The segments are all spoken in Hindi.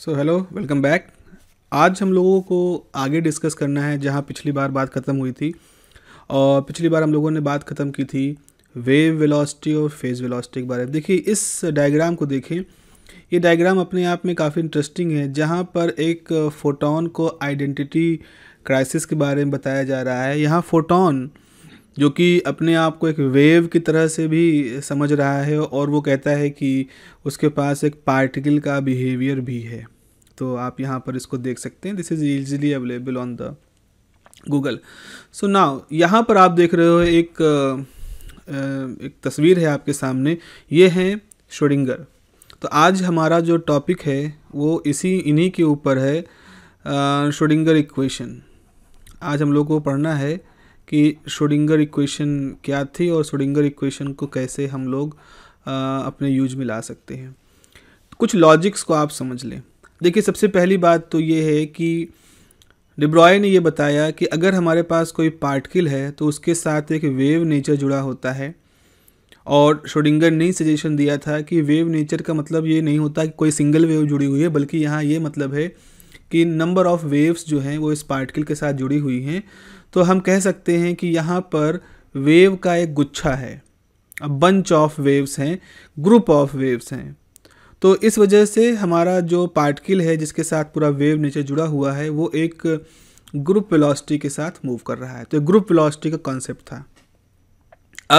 सो हेलो वेलकम बैक आज हम लोगों को आगे डिस्कस करना है जहाँ पिछली बार बात ख़त्म हुई थी और पिछली बार हम लोगों ने बात ख़त्म की थी वेव वेलोसिटी और फेज़ वेलोसिटी के बारे में देखिए इस डायग्राम को देखें ये डायग्राम अपने आप में काफ़ी इंटरेस्टिंग है जहाँ पर एक फोटोन को आइडेंटिटी क्राइसिस के बारे में बताया जा रहा है यहाँ फोटोन जो कि अपने आप को एक वेव की तरह से भी समझ रहा है और वो कहता है कि उसके पास एक पार्टिकल का बिहेवियर भी है तो आप यहाँ पर इसको देख सकते हैं this is easily available on the Google so now यहाँ पर आप देख रहे हो एक एक तस्वीर है आपके सामने ये हैं श्रोडिंगर तो आज हमारा जो टॉपिक है वो इसी इन्हीं के ऊपर है श्रोडिंगर इक्वेशन आज हम लोग को पढ़ना है कि शोडिंगर इक्वेशन क्या थी और शोडिंगर इक्वेशन को कैसे हम लोग आ, अपने यूज में ला सकते हैं कुछ लॉजिक्स को आप समझ लें देखिए सबसे पहली बात तो ये है कि डिब्रॉय ने ये बताया कि अगर हमारे पास कोई पार्टिकल है तो उसके साथ एक वेव नेचर जुड़ा होता है और शोडिंगर ने सजेशन दिया था कि वेव नेचर का मतलब ये नहीं होता कि कोई सिंगल वेव जुड़ी हुई है बल्कि यहाँ ये मतलब है कि नंबर ऑफ़ वेव्स जो हैं वो इस पार्टिकल के साथ जुड़ी हुई हैं तो हम कह सकते हैं कि यहाँ पर वेव का एक गुच्छा है बंच ऑफ वेव्स हैं ग्रुप ऑफ वेव्स हैं तो इस वजह से हमारा जो पार्टिकल है जिसके साथ पूरा वेव नीचे जुड़ा हुआ है वो एक ग्रुप वेलोसिटी के साथ मूव कर रहा है तो ग्रुप वेलोसिटी का कॉन्सेप्ट था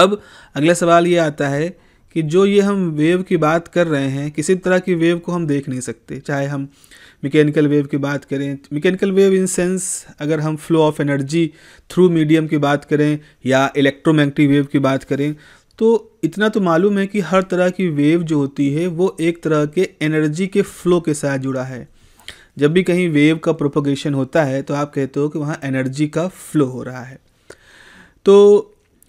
अब अगला सवाल ये आता है कि जो ये हम वेव की बात कर रहे हैं किसी तरह की वेव को हम देख नहीं सकते चाहे हम मैकेनिकल वेव की बात करें मैकेनिकल वेव इन सेंस अगर हम flow of energy through medium की बात करें या इलेक्ट्रोमैग्नेटिक वेव की बात करें तो इतना तो मालूम है कि हर तरह की वेव जो होती है वो एक तरह के एनर्जी के फ्लो के साथ जुड़ा है जब भी कहीं वेव का प्रोपोगेशन होता है तो आप कहते हो कि वहाँ एनर्जी का फ्लो हो रहा है तो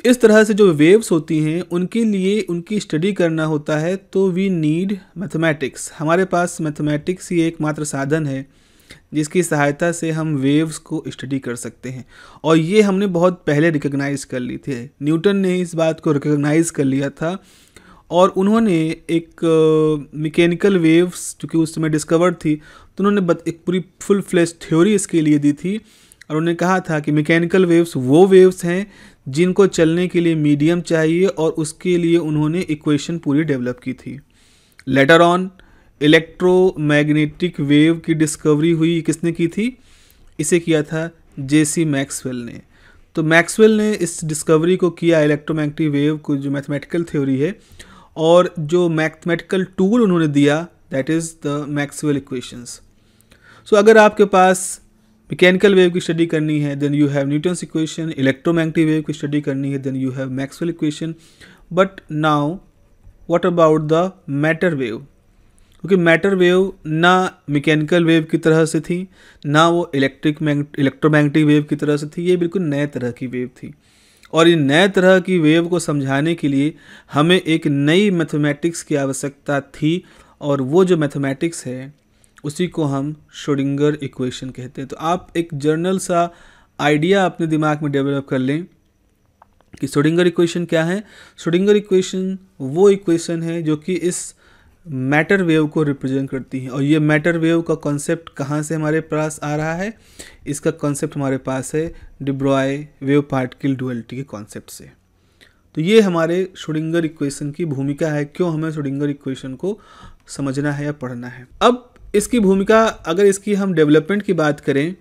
इस तरह से जो वेव्स होती हैं उनके लिए उनकी स्टडी करना होता है तो वी नीड मैथमेटिक्स हमारे पास मैथमेटिक्स ही एकमात्र साधन है जिसकी सहायता से हम वेव्स को स्टडी कर सकते हैं और ये हमने बहुत पहले रिकग्नाइज़ कर ली थी न्यूटन ने इस बात को रिकग्नाइज़ कर लिया था और उन्होंने एक मैकेनिकल वेव्स जो कि उस समय डिस्कवर थी तो उन्होंने एक पूरी फुल फ्लैश थ्योरी इसके लिए दी थी और उन्होंने कहा था कि मैकेनिकल वेव्स वो वेव्स हैं जिनको चलने के लिए मीडियम चाहिए और उसके लिए उन्होंने इक्वेशन पूरी डेवलप की थी लेटर ऑन इलेक्ट्रोमैग्नेटिक वेव की डिस्कवरी हुई किसने की थी इसे किया था जेसी मैक्सवेल ने तो मैक्सवेल ने इस डिस्कवरी को किया इलेक्ट्रोमैग्नेटिक वेव को जो मैथमेटिकल थ्योरी है और जो मैथमेटिकल टूल उन्होंने दिया that is the Maxwell equations so अगर आपके पास मैकेनिकल वेव की स्टडी करनी है then you have Newton's equation electromagnetic wave की स्टडी करनी है then you have Maxwell equation but now what about the matter wave क्योंकि मैटर वेव ना मैकेनिकल वेव की तरह से थी ना वो इलेक्ट्रिक इलेक्ट्रोमैग्नेटिक वेव की तरह से थी ये बिल्कुल नए तरह की वेव थी और इन नए तरह की वेव को समझाने के लिए हमें एक नई मैथमेटिक्स की आवश्यकता थी और वो जो मैथमेटिक्स है उसी को हम शोडिंगर इक्वेशन कहते हैं तो आप एक जर्नल सा आइडिया अपने दिमाग में डेवलप कर लें कि शोडिंगर इक्वेशन क्या है शोडिंगर इक्वेशन वो इक्वेशन है जो कि इस मैटर वेव को रिप्रेजेंट करती है और ये मैटर वेव का कॉन्सेप्ट कहाँ से हमारे पास आ रहा है इसका कॉन्सेप्ट हमारे पास है डिब्रॉय वेव पार्टिकल डुअल्टी के कॉन्सेप्ट से तो ये हमारे शोडिंगर इक्वेशन की भूमिका है क्यों हमें शोडिंगर इक्वेशन को समझना है या पढ़ना है अब इसकी भूमिका अगर इसकी हम डेवलपमेंट की बात करें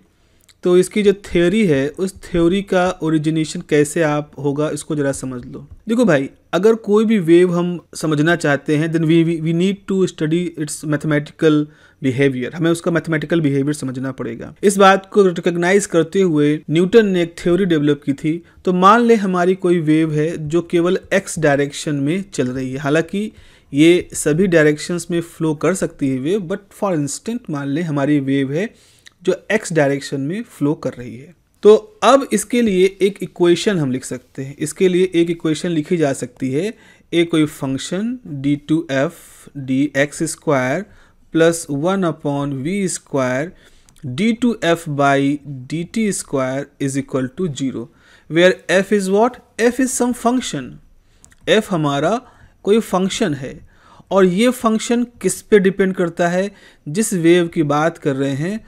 तो इसकी जो थ्योरी है उस थ्योरी का ओरिजिनेशन कैसे आप होगा इसको ज़रा समझ लो देखो भाई अगर कोई भी वेव हम समझना चाहते हैं then we we need to study its mathematical behaviour हमें उसका मैथमेटिकल बिहेवियर समझना पड़ेगा इस बात को रिकग्नाइज करते हुए न्यूटन ने एक थ्योरी डेवलप की थी तो मान ले हमारी कोई वेव है जो केवल एक्स डायरेक्शन में चल रही है हालांकि ये सभी डायरेक्शंस में फ़्लो कर सकती है वेव बट फॉर इंस्टेंट मान लें हमारी वेव है जो एक्स डायरेक्शन में फ़्लो कर रही है तो अब इसके लिए एक इक्वेशन हम लिख सकते हैं इसके लिए एक इक्वेशन लिखी जा सकती है ए कोई function d two f d x square plus one upon v square D two f by D t square is equal to zero where f is what f is some function f हमारा कोई फंक्शन है और ये फंक्शन किस पे डिपेंड करता है जिस वेव की बात कर रहे हैं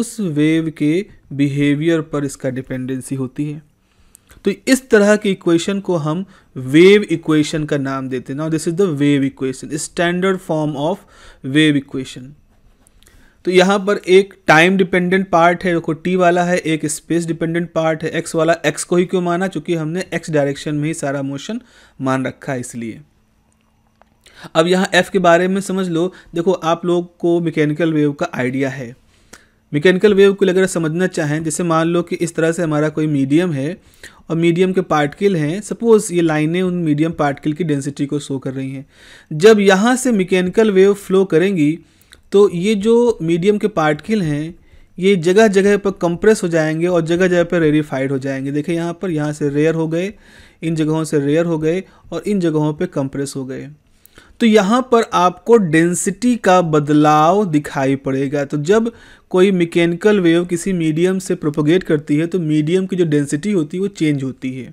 उस वेव के बिहेवियर पर इसका डिपेंडेंसी होती है तो इस तरह की इक्वेशन को हम वेव इक्वेशन का नाम देते हैं ना this is the wave equation standard form of wave equation तो यहाँ पर एक टाइम डिपेंडेंट पार्ट है देखो टी वाला है एक स्पेस डिपेंडेंट पार्ट है एक्स वाला एक्स को ही क्यों माना चूंकि हमने एक्स डायरेक्शन में ही सारा मोशन मान रखा है इसलिए अब यहाँ एफ के बारे में समझ लो देखो आप लोग को मैकेनिकल वेव का आइडिया है मैकेनिकल वेव को अगर समझना चाहें जैसे मान लो कि इस तरह से हमारा कोई मीडियम है और मीडियम के पार्टिकल हैं सपोज़ ये लाइनें उन मीडियम पार्टिकल की डेंसिटी को शो कर रही हैं जब यहाँ से मैकेनिकल वेव फ्लो करेंगी तो ये जो मीडियम के पार्टिकल हैं ये जगह जगह पर कंप्रेस हो जाएंगे और जगह जगह पर रेरीफाइड हो जाएंगे देखिए यहाँ पर यहाँ से रेयर हो गए इन जगहों से रेयर हो गए और इन जगहों पर कंप्रेस हो गए तो यहाँ पर आपको डेंसिटी का बदलाव दिखाई पड़ेगा तो जब कोई मैकेनिकल वेव किसी मीडियम से प्रोपोगेट करती है तो मीडियम की जो डेंसिटी होती है वो चेंज होती है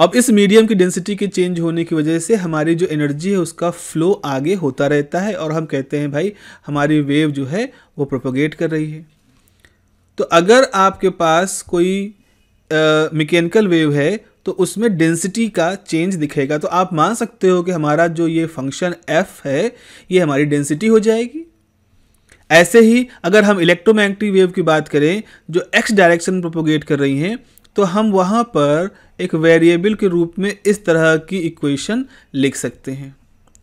अब इस मीडियम की डेंसिटी के चेंज होने की वजह से हमारी जो एनर्जी है उसका फ्लो आगे होता रहता है और हम कहते हैं भाई हमारी वेव जो है वो प्रोपोगेट कर रही है तो अगर आपके पास कोई मैकेनिकल वेव है तो उसमें डेंसिटी का चेंज दिखेगा तो आप मान सकते हो कि हमारा जो ये फंक्शन एफ है ये हमारी डेंसिटी हो जाएगी ऐसे ही अगर हम इलेक्ट्रोमैग्नेटिक वेव की बात करें जो एक्स डायरेक्शन प्रोपोगेट कर रही हैं तो हम वहाँ पर एक वेरिएबल के रूप में इस तरह की इक्वेशन लिख सकते हैं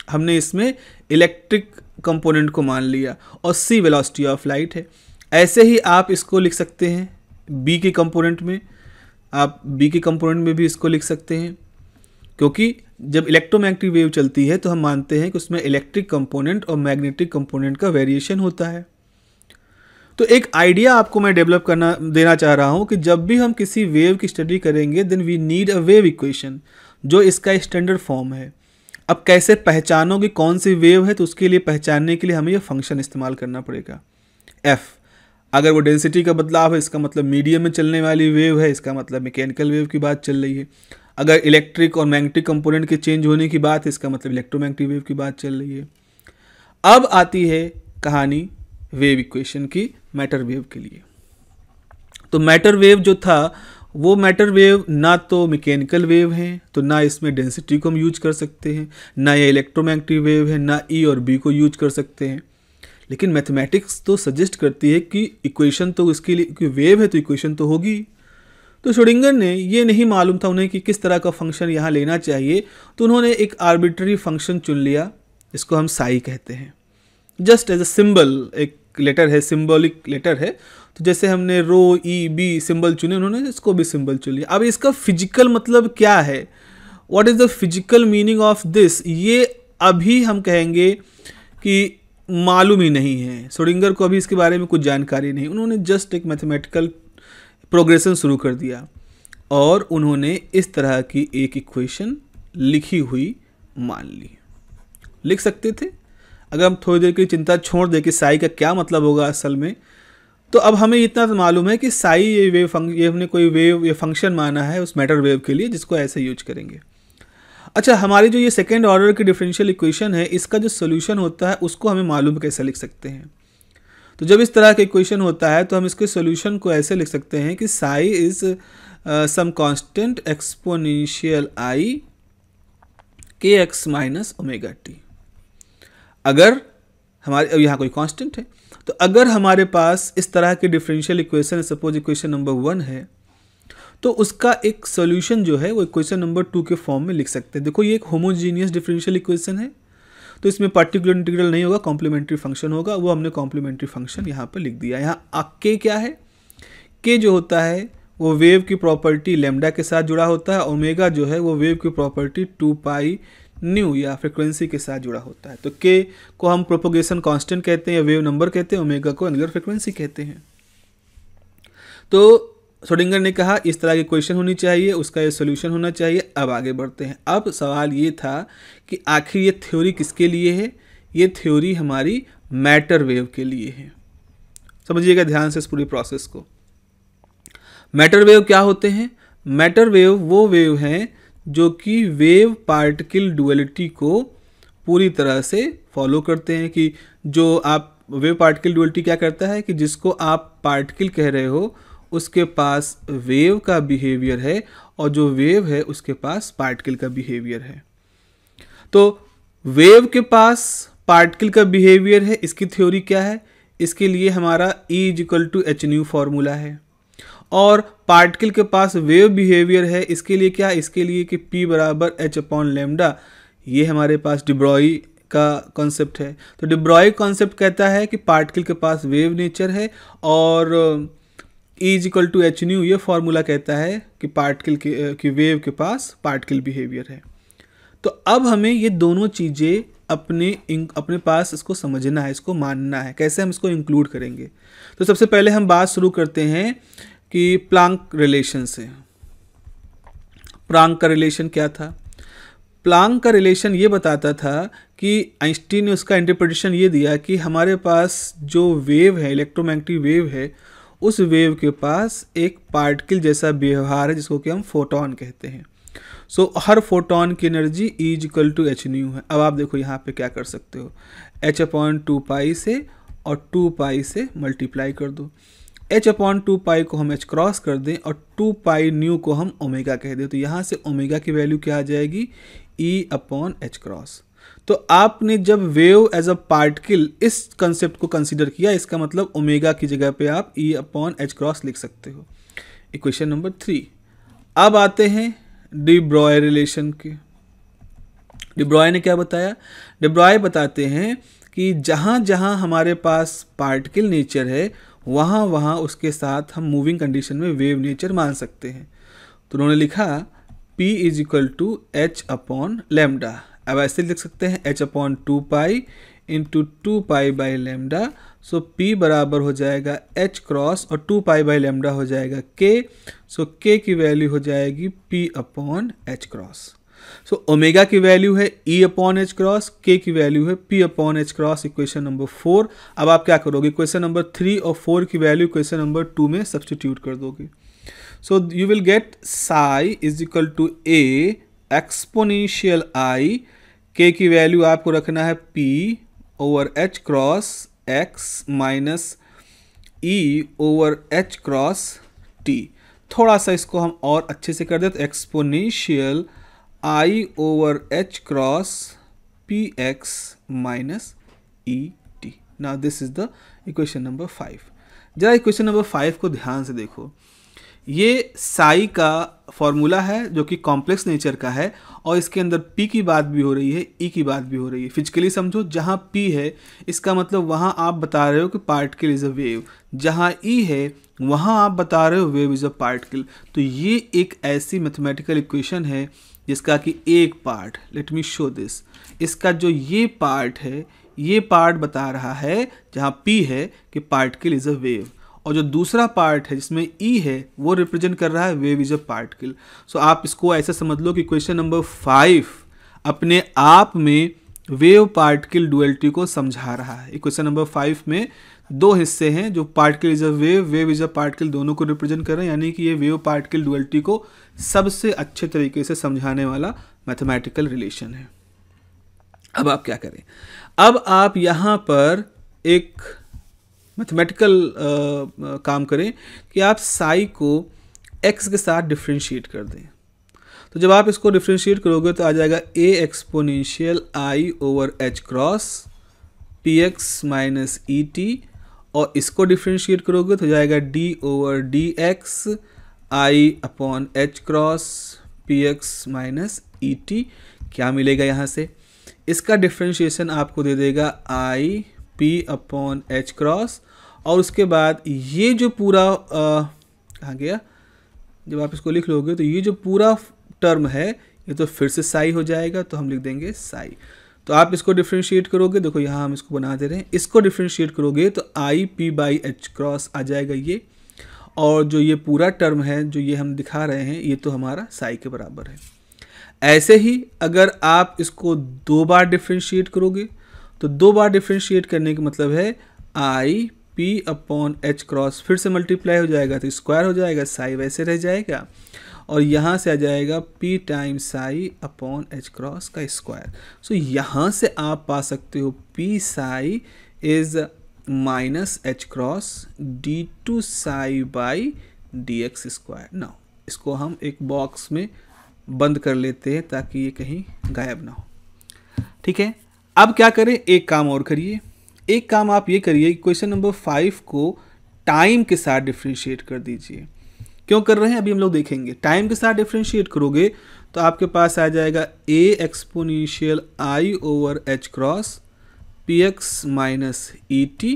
हमने इसमें इलेक्ट्रिक कंपोनेंट को मान लिया और सी वेलोसिटी ऑफ लाइट है ऐसे ही आप इसको लिख सकते हैं बी के कंपोनेंट में आप बी के कंपोनेंट में भी इसको लिख सकते हैं क्योंकि जब इलेक्ट्रोमैग्नेटिक वेव चलती है तो हम मानते हैं कि उसमें इलेक्ट्रिक कंपोनेंट और मैग्नेटिक कंपोनेंट का वेरिएशन होता है तो एक आइडिया आपको मैं डेवलप करना देना चाह रहा हूँ कि जब भी हम किसी वेव की स्टडी करेंगे then we need a wave equation जो इसका स्टैंडर्ड फॉर्म है अब कैसे पहचानोगे कौन सी वेव है तो उसके लिए पहचानने के लिए हमें यह फंक्शन इस्तेमाल करना पड़ेगा एफ़ अगर वो डेंसिटी का बदलाव है इसका मतलब मीडियम में चलने वाली वेव है इसका मतलब मैकेनिकल वेव की बात चल रही है अगर इलेक्ट्रिक और मैग्नेटिक कंपोनेंट के चेंज होने की बात है इसका मतलब इलेक्ट्रोमैग्नेटिक वेव की बात चल रही है अब आती है कहानी वेव इक्वेशन की मैटर वेव के लिए तो मैटर वेव जो था वो मैटर वेव ना तो मैकेनिकल वेव है तो ना इसमें डेंसिटी को हम यूज कर सकते हैं ना ये इलेक्ट्रोमैग्नेटिक वेव है ना ई e और बी को यूज कर सकते हैं लेकिन मैथमेटिक्स तो सजेस्ट करती है कि इक्वेशन तो उसके लिए क्योंकि वेव है तो इक्वेशन तो होगी तो शोडिंगर ने ये नहीं मालूम था उन्हें कि किस तरह का फंक्शन यहाँ लेना चाहिए तो उन्होंने एक आर्बिट्री फंक्शन चुन लिया इसको हम साई कहते हैं जस्ट एज अ सिम्बल एक लेटर है सिम्बॉलिक लेटर है तो जैसे हमने रो ई बी सिम्बल चुने उन्होंने इसको भी सिम्बल चुन लिया अब इसका फिजिकल मतलब क्या है what is the physical meaning of this ये अभी हम कहेंगे कि मालूम ही नहीं है सोडिंगर को अभी इसके बारे में कुछ जानकारी नहीं उन्होंने जस्ट एक मैथमेटिकल प्रोग्रेशन शुरू कर दिया और उन्होंने इस तरह की एक इक्वेशन लिखी हुई मान ली लिख सकते थे अगर हम थोड़ी देर की चिंता छोड़ दें कि साई का क्या मतलब होगा असल में तो अब हमें इतना तो मालूम है कि साई ये वेव फंक्शन ये हमने कोई वेव या फंक्शन माना है उस मैटर वेव के लिए जिसको ऐसे यूज करेंगे अच्छा हमारी जो ये सेकेंड ऑर्डर की डिफरेंशियल इक्वेशन है इसका जो सोल्यूशन होता है उसको हमें मालूम कैसे लिख सकते हैं तो जब इस तरह का इक्वेशन होता है तो हम इसके सोल्यूशन को ऐसे लिख सकते हैं कि psi is some constant exponential i k x minus omega T अगर हमारे अब यहाँ कोई कांस्टेंट है तो अगर हमारे पास इस तरह की differential equation suppose equation number one है तो उसका एक सोल्यूशन जो है वो इक्वेशन नंबर टू के फॉर्म में लिख सकते हैं देखो ये एक होमोजीनियस डिफरेंशियल इक्वेशन है तो इसमें पार्टिकुलर इंटीग्रल नहीं होगा कॉम्प्लीमेंट्री फंक्शन होगा वो हमने कॉम्प्लीमेंट्री फंक्शन यहाँ पर लिख दिया यहाँ के क्या है के जो होता है वो वेव की प्रॉपर्टी लेमडा के साथ जुड़ा होता है ओमेगा जो है वो वेव की प्रॉपर्टी टू पाई न्यू या फ्रिक्वेंसी के साथ जुड़ा होता है तो के को हम प्रोपोगेशन कांस्टेंट कहते हैं या वेव नंबर कहते हैं ओमेगा को एंगुलर फ्रिक्वेंसी कहते हैं तो सोडिंगर ने कहा इस तरह की क्वेश्चन होनी चाहिए उसका ये सोल्यूशन होना चाहिए अब आगे बढ़ते हैं अब सवाल ये था कि आखिर ये थ्योरी किसके लिए है ये थ्योरी हमारी मैटर वेव के लिए है समझिएगा ध्यान से इस पूरी प्रोसेस को मैटर वेव क्या होते हैं मैटर वेव वो वेव हैं जो कि वेव पार्टिकल डुअलिटी को पूरी तरह से फॉलो करते हैं कि जो आप वेव पार्टिकल डुअलिटी क्या करता है कि जिसको आप पार्टिकल कह रहे हो उसके पास वेव का बिहेवियर है और जो वेव है उसके पास पार्टिकल का बिहेवियर है तो वेव के पास पार्टिकल का बिहेवियर है इसकी थ्योरी क्या है इसके लिए हमारा E is equal to h nu formula है और पार्टिकल के पास वेव बिहेवियर है इसके लिए क्या इसके लिए कि P बराबर एच अपॉन लेमडा ये हमारे पास डिब्रॉई का कॉन्सेप्ट है तो डिब्रॉई कॉन्सेप्ट कहता है कि पार्टिकल के पास वेव नेचर है और E is equal to h nu ये फॉर्मूला कहता है कि पार्टिकल के कि वेव के पास पार्टिकल बिहेवियर है तो अब हमें ये दोनों चीज़ें अपने अपने पास इसको समझना है इसको मानना है कैसे हम इसको इंक्लूड करेंगे तो सबसे पहले हम बात शुरू करते हैं कि प्लांक रिलेशन से प्लांक का रिलेशन क्या था प्लांक का रिलेशन ये बताता था कि आइंस्टीन ने उसका इंटरप्रिटेशन ये दिया कि हमारे पास जो वेव है इलेक्ट्रोमैग्नेटिक वेव है उस वेव के पास एक पार्टिकल जैसा व्यवहार है जिसको कि हम फोटोन कहते हैं सो so, हर फोटोन की energy is equal to h nu है अब आप देखो यहाँ पे क्या कर सकते हो एच अपॉन टू पाई से और टू पाई से मल्टीप्लाई कर दो एच अपॉन टू पाई को हम एच क्रॉस कर दें और टू पाई न्यू को हम ओमेगा कह दें तो यहाँ से ओमेगा की वैल्यू क्या आ जाएगी ई अपॉन एच क्रॉस तो आपने जब वेव एज अ पार्टिकल इस कंसेप्ट को कंसिडर किया इसका मतलब ओमेगा की जगह पे आप ई अपॉन एच क्रॉस लिख सकते हो इक्वेशन नंबर थ्री अब आते हैं ब्रॉय रिलेशन के डिब्रॉय ने क्या बताया डिब्रॉय बताते हैं कि जहाँ जहाँ हमारे पास पार्टिकल नेचर है वहाँ वहाँ उसके साथ हम मूविंग कंडीशन में वेव नेचर मान सकते हैं तो उन्होंने लिखा P is equal to H upon lambda अब ऐसे लिख सकते हैं H upon two pi into two pi by lambda so p बराबर हो जाएगा एच क्रॉस और टू पाई बाई लेमडा हो जाएगा k सो k की वैल्यू हो जाएगी p upon H cross so omega की वैल्यू है e upon H cross k की वैल्यू है P upon H cross equation number four अब आप क्या करोगे क्वेश्चन नंबर थ्री और फोर की वैल्यू क्वेश्चन नंबर टू में सब्सटीट्यूट कर दोगे so you will get psi is equal to A exponential I K की वैल्यू आपको रखना है P over H cross X minus E over H cross T थोड़ा सा इसको हम और अच्छे से कर देते exponential I over H cross P X minus E T now this is the equation number five जरा इक्वेशन नंबर फाइव को ध्यान से देखो ये साई का फॉर्मूला है जो कि कॉम्प्लेक्स नेचर का है और इसके अंदर पी की बात भी हो रही है ई e की बात भी हो रही है फिजिकली समझो जहाँ पी है इसका मतलब वहाँ आप बता रहे हो कि पार्टिकल इज़ अ वेव जहाँ ई e है वहाँ आप बता रहे हो वेव इज़ अ पार्टिकल तो ये एक ऐसी मैथमेटिकल इक्वेशन है जिसका कि एक part let me show this इसका जो ये पार्ट है ये पार्ट बता रहा है जहाँ पी है कि पार्टिकल इज़ अ वेव और जो दूसरा पार्ट है जिसमें ई e है वो रिप्रेजेंट कर रहा है वेव इज अ पार्टिकल सो आप इसको ऐसा समझ लो कि क्वेश्चन नंबर फाइव अपने आप में वेव पार्टिकल डुअल्टी को समझा रहा है क्वेश्चन नंबर फाइव में दो हिस्से हैं जो particle is a wave wave is a particle दोनों को रिप्रेजेंट कर रहे हैं यानी कि ये वेव पार्टिकल डुअल्टी को सबसे अच्छे तरीके से समझाने वाला मैथमेटिकल रिलेशन है अब आप क्या करें अब आप यहाँ पर एक मैथमेटिकल uh, uh, काम करें कि आप साई को एक्स के साथ डिफ्रेंशिएट कर दें तो जब आप इसको डिफ्रेंशिएट करोगे तो आ जाएगा A exponential I over H cross P X minus E T और इसको डिफ्रेंशिएट करोगे तो जाएगा D over D X I upon H cross P X minus E T क्या मिलेगा यहाँ से इसका डिफ्रेंशिएशन आपको दे देगा I P upon H cross और उसके बाद ये जो पूरा कहाँ गया जब आप इसको लिख लोगे तो ये जो पूरा टर्म है ये तो फिर से साई हो जाएगा तो हम लिख देंगे साई तो आप इसको डिफ्रेंशिएट करोगे देखो यहाँ हम इसको बना दे रहे हैं इसको डिफ्रेंशिएट करोगे तो I P by H cross आ जाएगा ये और जो ये पूरा टर्म है जो ये हम दिखा रहे हैं ये तो हमारा साई के बराबर है ऐसे ही अगर आप इसको दो बार डिफ्रेंशिएट करोगे तो दो बार डिफ्रेंशिएट करने का मतलब है I P upon H cross फिर से मल्टीप्लाई हो जाएगा तो स्क्वायर हो जाएगा साई वैसे रह जाएगा और यहाँ से आ जाएगा P time psi upon H cross का स्क्वायर सो so, यहाँ से आप पा सकते हो P psi is minus H cross D two psi by D x square ना इसको हम एक बॉक्स में बंद कर लेते हैं ताकि ये कहीं गायब ना हो ठीक है अब क्या करें एक काम और करिए एक काम आप ये करिए क्वेश्चन नंबर फाइव को टाइम के साथ डिफ्रेंशिएट कर दीजिए क्यों कर रहे हैं अभी हम लोग देखेंगे टाइम के साथ डिफ्रेंशिएट करोगे तो आपके पास आ जाएगा A exponential I over H cross P X minus E T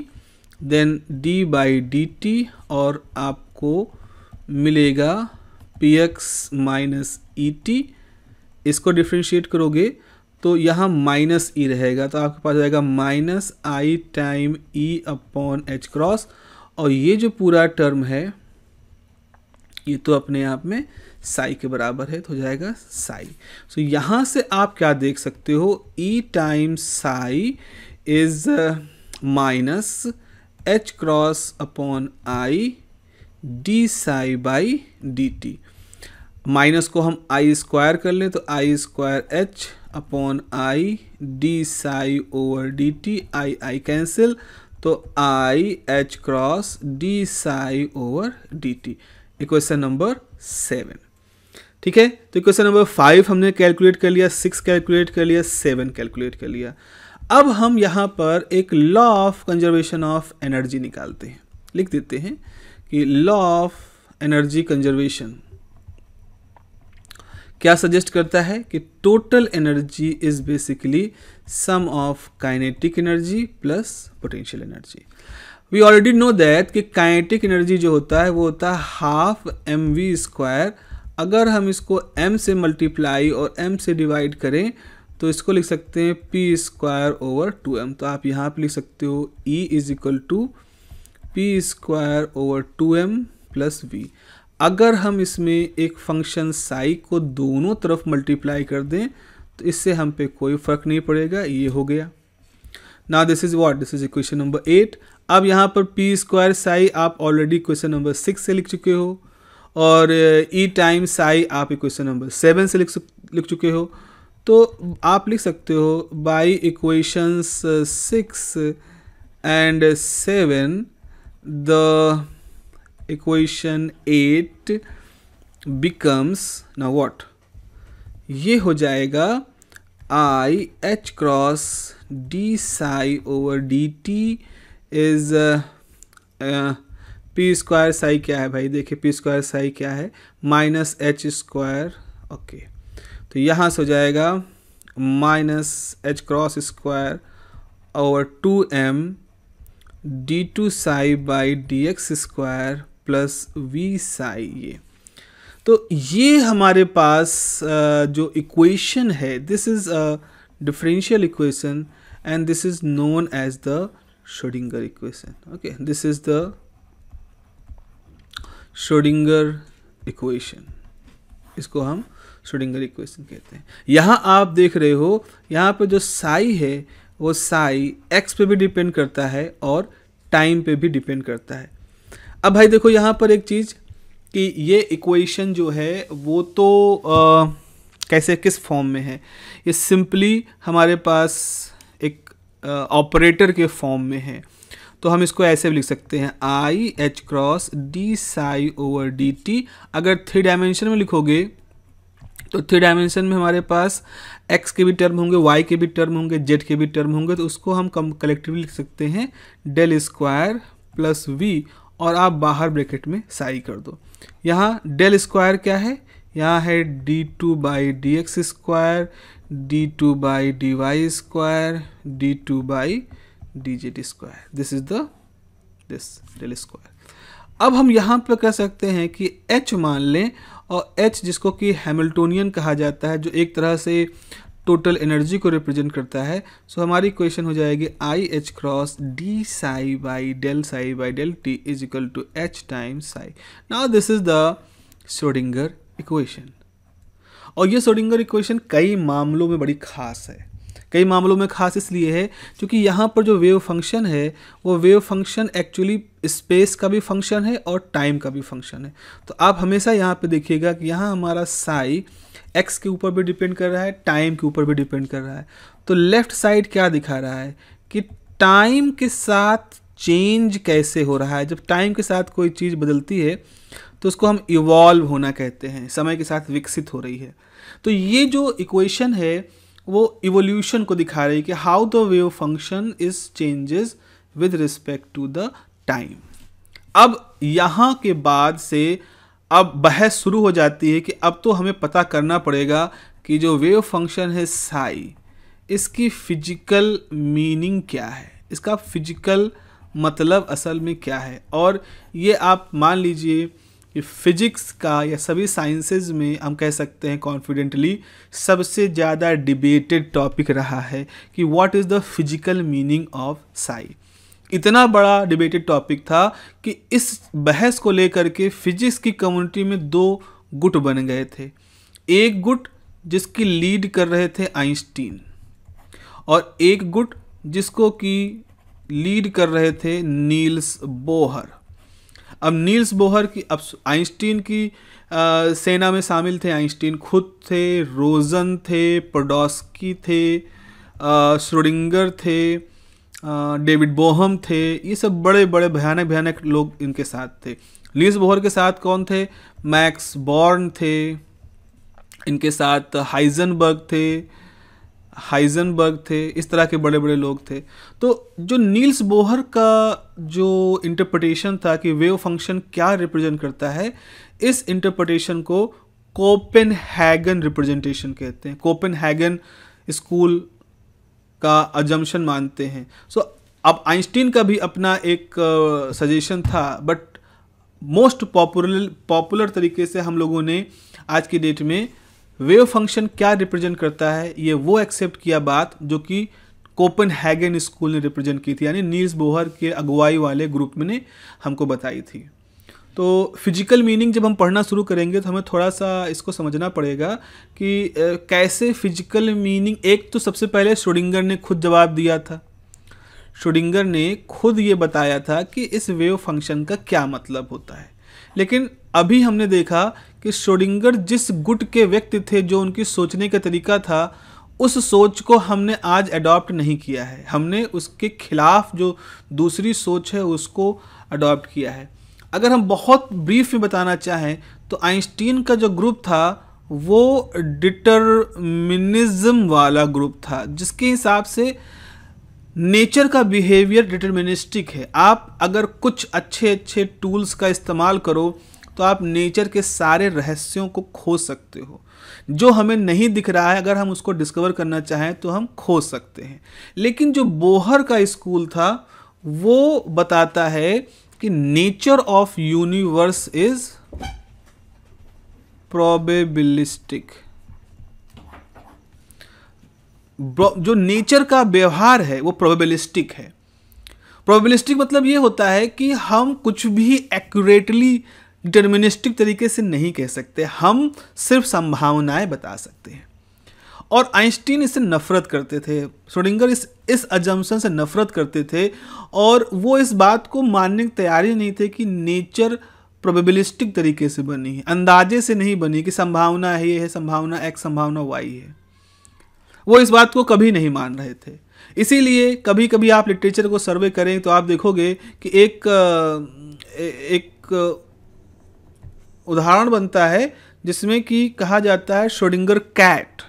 then D by D T और आपको मिलेगा P X minus E T इसको डिफ्रेंशिएट करोगे तो यहाँ माइनस ई e रहेगा तो आपके पास जाएगा minus I time E upon H cross और ये जो पूरा टर्म है ये तो अपने आप में साई के बराबर है तो हो जाएगा साई सो so, यहाँ से आप क्या देख सकते हो E time psi is minus H cross upon I D psi by D T minus को हम आई स्क्वायर कर लें तो I square H upon I D psi over D T I I cancel तो I H cross D psi over D T equation number seven ठीक है तो इक्वेशन नंबर फाइव हमने कैलकुलेट कर लिया सिक्स कैलकुलेट कर लिया सेवन कैलकुलेट कर लिया अब हम यहाँ पर एक law of conservation of energy निकालते हैं लिख देते हैं कि लॉ ऑफ एनर्जी कंजर्वेशन क्या सजेस्ट करता है कि total energy is basically sum of kinetic energy plus potential energy we already know that कि काइनेटिक एनर्जी जो होता है वो होता है हाफ एम वी स्क्वायर अगर हम इसको m से मल्टीप्लाई और m से डिवाइड करें तो इसको लिख सकते हैं P square over two M तो आप यहाँ पे लिख सकते हो e is equal to P square over two M plus V अगर हम इसमें एक फंक्शन साई को दोनों तरफ मल्टीप्लाई कर दें तो इससे हम पे कोई फ़र्क नहीं पड़ेगा ये हो गया ना this is what this is equation number eight अब यहाँ पर पी स्क्वायर साई आप ऑलरेडी क्वेश्चन नंबर सिक्स से लिख चुके हो और ई टाइम साई आप इक्वेशन नंबर सेवन से लिख लिख चुके हो तो आप लिख सकते हो by equations six and seven the equation eight becomes ना वॉट ये हो जाएगा I H cross D psi over D T is P square psi क्या है भाई देखिए पी स्क्वायर साई क्या है माइनस एच स्क्वायर ओके तो यहाँ से हो जाएगा minus H cross square over two M D two psi by D x square plus V psi ये तो ये हमारे पास जो इक्वेशन है this is a differential equation and this is known as the Schrodinger equation okay this is the Schrodinger equation इसको हम श्रोडिंगर इक्वेशन कहते हैं यहाँ आप देख रहे हो यहाँ पे जो साई है वो साई एक्स पे भी डिपेंड करता है और टाइम पे भी डिपेंड करता है अब भाई देखो यहाँ पर एक चीज़ कि ये इक्वेशन जो है वो तो आ, कैसे किस फॉर्म में है ये सिंपली हमारे पास एक ऑपरेटर के फॉर्म में है तो हम इसको ऐसे भी लिख सकते हैं I H cross D psi over D T अगर थ्री डायमेंशन में लिखोगे तो थ्री डायमेंशन में हमारे पास एक्स के भी टर्म होंगे वाई के भी टर्म होंगे जेड के भी टर्म होंगे तो उसको हम कम कलेक्टिवली लिख सकते हैं डेल स्क्वायर प्लस वी और आप बाहर ब्रैकेट में साई कर दो यहाँ डेल स्क्वायर क्या है यहाँ है D two by D x square D two by D Y square D two by D Z D square this is the this del square अब हम यहाँ पर कह सकते हैं कि h मान लें और h जिसको कि हेमल्टोनियन कहा जाता है जो एक तरह से टोटल एनर्जी को रिप्रेजेंट करता है सो so, हमारी क्वेश्चन हो जाएगी I H cross D psi by del psi by del T is equal to H time psi now this is the Schrodinger equation और ये सोडिंगर इक्वेशन कई मामलों में बड़ी खास है कई मामलों में खास इसलिए है क्योंकि यहाँ पर जो वेव फंक्शन है वो वेव फंक्शन एक्चुअली स्पेस का भी फंक्शन है और टाइम का भी फंक्शन है तो आप हमेशा यहाँ पे देखिएगा कि यहाँ हमारा साई एक्स के ऊपर भी डिपेंड कर रहा है टाइम के ऊपर भी डिपेंड कर रहा है तो लेफ्ट साइड क्या दिखा रहा है कि टाइम के साथ चेंज कैसे हो रहा है जब टाइम के साथ कोई चीज़ बदलती है तो उसको हम इवॉल्व होना कहते हैं समय के साथ विकसित हो रही है तो ये जो इक्वेशन है वो इवोल्यूशन को दिखा रही है कि how the wave function is changes with respect to the time अब यहाँ के बाद से अब बहस शुरू हो जाती है कि अब तो हमें पता करना पड़ेगा कि जो वेव फंक्शन है साई इसकी फिजिकल मीनिंग क्या है इसका फिजिकल मतलब असल में क्या है और ये आप मान लीजिए कि फिजिक्स का या सभी साइंसेज में हम कह सकते हैं कॉन्फिडेंटली सबसे ज़्यादा डिबेटेड टॉपिक रहा है कि what is the physical meaning of psi इतना बड़ा डिबेटेड टॉपिक था कि इस बहस को लेकर के फिजिक्स की कम्युनिटी में दो गुट बन गए थे एक गुट जिसकी लीड कर रहे थे आइंस्टीन और एक गुट जिसको कि लीड कर रहे थे नील्स बोहर अब नील्स बोहर की अब आइंस्टीन की आ, सेना में शामिल थे आइंस्टीन खुद थे रोजन थे पडोस्की थे श्रोडिंगर थे डेविड बोहम थे ये सब बड़े बड़े भयानक भयानक लोग इनके साथ थे लीज बोहर के साथ कौन थे मैक्स बॉर्न थे इनके साथ हाइजनबर्ग थे हाइजनबर्ग थे इस तरह के बड़े बड़े लोग थे तो जो नील्स बोहर का जो इंटरप्रटेशन था कि वेव फंक्शन क्या रिप्रेजेंट करता है इस इंटरप्रटेशन को हैगन रिप्रेजेंटेशन कहते हैं हैगन स्कूल का अजम्पन मानते हैं सो so, अब आइंस्टीन का भी अपना एक सजेशन था बट मोस्ट पॉपुलर पॉपुलर तरीके से हम लोगों ने आज की डेट में वेव फंक्शन क्या रिप्रेजेंट करता है ये वो एक्सेप्ट किया बात जो कि कोपन हैगन स्कूल ने रिप्रेजेंट की थी यानी नील्स बोहर के अगुवाई वाले ग्रुप में ने हमको बताई थी तो फिजिकल मीनिंग जब हम पढ़ना शुरू करेंगे तो हमें थोड़ा सा इसको समझना पड़ेगा कि कैसे फिजिकल मीनिंग एक तो सबसे पहले श्रोडिंगर ने खुद जवाब दिया था श्रोडिंगर ने खुद ये बताया था कि इस वेव फंक्शन का क्या मतलब होता है लेकिन अभी हमने देखा कि श्रोडिंगर जिस गुट के व्यक्ति थे जो उनकी सोचने का तरीका था उस सोच को हमने आज अडॉप्ट नहीं किया है हमने उसके खिलाफ जो दूसरी सोच है उसको अडॉप्ट किया है अगर हम बहुत ब्रीफ में बताना चाहें तो आइंस्टीन का जो ग्रुप था वो डिटरमिनिज्म वाला ग्रुप था जिसके हिसाब से नेचर का बिहेवियर डिटरमिनिस्टिक है आप अगर कुछ अच्छे अच्छे टूल्स का इस्तेमाल करो तो आप नेचर के सारे रहस्यों को खो सकते हो जो हमें नहीं दिख रहा है अगर हम उसको डिस्कवर करना चाहें तो हम खोज सकते हैं लेकिन जो बोहर का स्कूल था वो बताता है कि nature of universe is probabilistic जो नेचर का व्यवहार है वो प्रोबेबिलिस्टिक है प्रोबेबिलिस्टिक मतलब ये होता है कि हम कुछ भी एक्यूरेटली डिटर्मिनिस्टिक तरीके से नहीं कह सकते हम सिर्फ संभावनाएं बता सकते हैं और आइंस्टीन इससे नफरत करते थे श्रोडिंगर इस इस अजम्पन से नफरत करते थे और वो इस बात को मानने की तैयारी नहीं थे कि नेचर प्रोबेबिलिस्टिक तरीके से बनी है अंदाजे से नहीं बनी कि संभावना है ये है संभावना एक्स संभावना वाई है वो इस बात को कभी नहीं मान रहे थे इसीलिए कभी कभी आप लिटरेचर को सर्वे करें तो आप देखोगे कि एक एक उदाहरण बनता है जिसमें कि कहा जाता है श्रोडिंगर कैट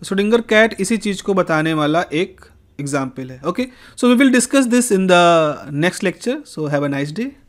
तो सुडिंगर कैट इसी चीज़ को बताने वाला एक एग्जाम्पल है okay so we will discuss this in the next lecture so have a nice day